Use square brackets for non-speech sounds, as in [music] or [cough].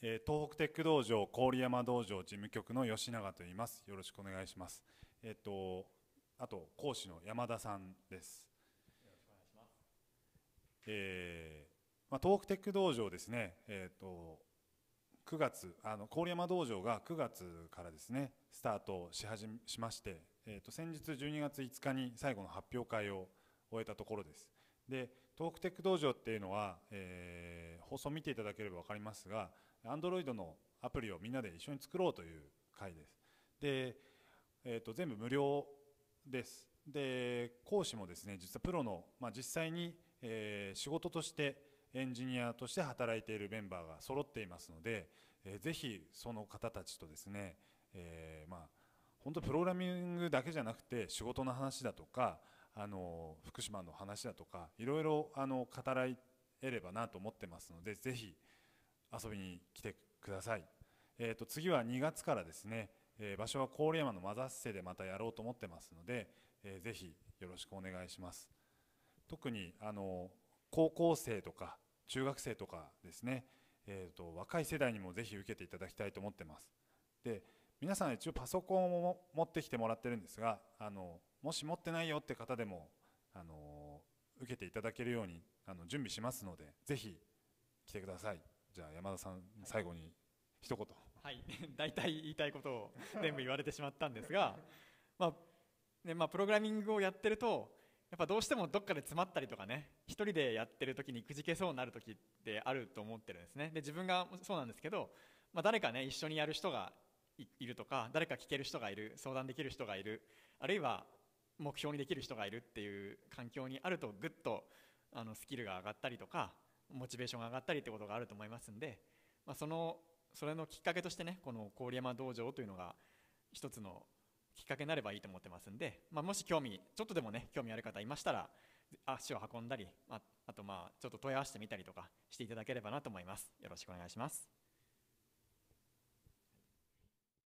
え東北テック道場郡山道場事務局の吉永と言いますよろしくお願いしますえっとあと講師の山田さんですよろしくお願いしますえー、まあ、東北テック道場ですねえっ、ー、と9月あの郡山道場が9月からですねスタートし始めしまして、えー、と先日12月5日に最後の発表会を終えたところです、でトークテック道場っていうのは、えー、放送見ていただければ分かりますが Android のアプリをみんなで一緒に作ろうという会ですで、えーと、と全部無料ですで講師もですね実はプロの、まあ、実際に、えー、仕事としてエンジニアとして働いているメンバーが揃っていますので、えー、ぜひその方たちとですね、えー、まあ本当プログラミングだけじゃなくて仕事の話だとかあの福島の話だとかいろいろあの語らえればなと思ってますのでぜひ遊びに来てください、えー、と次は2月からですね、えー、場所は郡山のマザッセでまたやろうと思ってますので、えー、ぜひよろしくお願いします特にあの高校生とか中学生とかですね、えーと、と若い世代にもぜひ受けていただきたいと思ってますで皆さん一応パソコンを持ってきてもらってるんですがあのもし持ってないよって方でもあの受けていただけるようにあの準備しますのでぜひ来てくださいじゃあ山田さん、最後に一言はい [laughs] 大体言いたいことを全部言われてしまったんですがまあねまあ、プログラミングをやってるとやっぱどうしてもどっかで詰まったりとかね1人でやってる時にくじけそうになる時ってあると思ってるんですねで自分がそうなんですけど、まあ、誰かね一緒にやる人がいるとか誰か聞ける人がいる相談できる人がいるあるいは目標にできる人がいるっていう環境にあるとぐっとあのスキルが上がったりとかモチベーションが上がったりってことがあると思いますんで、まあ、そのそれのきっかけとしてねこの郡山道場というのが一つのきっかけになればいいと思ってますんで、まあ、もし興味ちょっとでもね興味ある方いましたら足を運んだり、まあ、あとまあちょっと問い合わせてみたりとかしていただければなと思いますよろしくお願いします